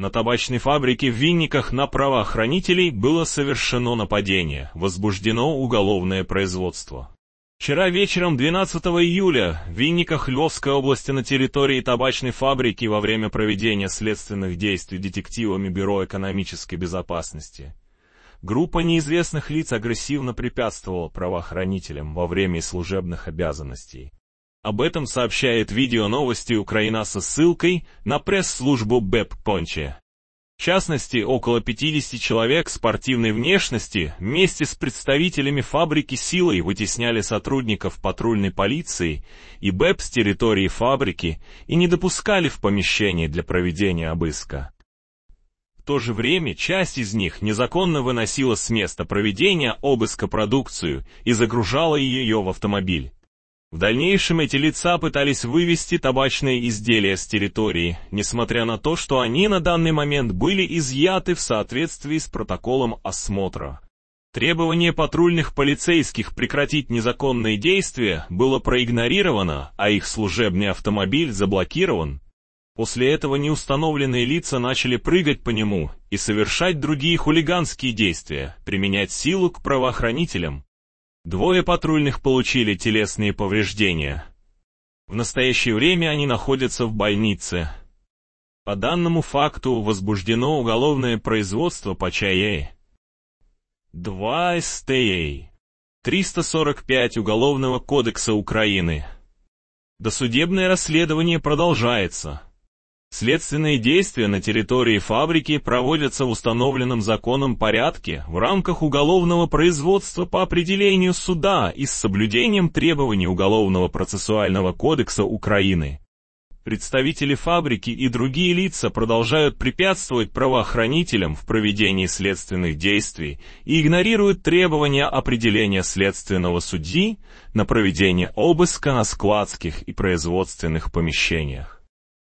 На табачной фабрике в Винниках на правоохранителей было совершено нападение, возбуждено уголовное производство. Вчера вечером 12 июля в Винниках Львовской области на территории табачной фабрики во время проведения следственных действий детективами Бюро экономической безопасности группа неизвестных лиц агрессивно препятствовала правоохранителям во время служебных обязанностей, об этом сообщает видео новости Украина со ссылкой на пресс-службу БЭП Понче. В частности, около 50 человек спортивной внешности вместе с представителями фабрики силой вытесняли сотрудников патрульной полиции и БЭП с территории фабрики и не допускали в помещение для проведения обыска. В то же время часть из них незаконно выносила с места проведения обыска продукцию и загружала ее в автомобиль. В дальнейшем эти лица пытались вывести табачные изделия с территории, несмотря на то, что они на данный момент были изъяты в соответствии с протоколом осмотра. Требование патрульных полицейских прекратить незаконные действия было проигнорировано, а их служебный автомобиль заблокирован. После этого неустановленные лица начали прыгать по нему и совершать другие хулиганские действия, применять силу к правоохранителям. Двое патрульных получили телесные повреждения. В настоящее время они находятся в больнице. По данному факту возбуждено уголовное производство по ЧАЭ. 2 СТА. 345 Уголовного кодекса Украины. Досудебное расследование продолжается. Следственные действия на территории фабрики проводятся в установленном законом порядке в рамках уголовного производства по определению суда и с соблюдением требований Уголовного процессуального кодекса Украины. Представители фабрики и другие лица продолжают препятствовать правоохранителям в проведении следственных действий и игнорируют требования определения следственного судьи на проведение обыска на складских и производственных помещениях.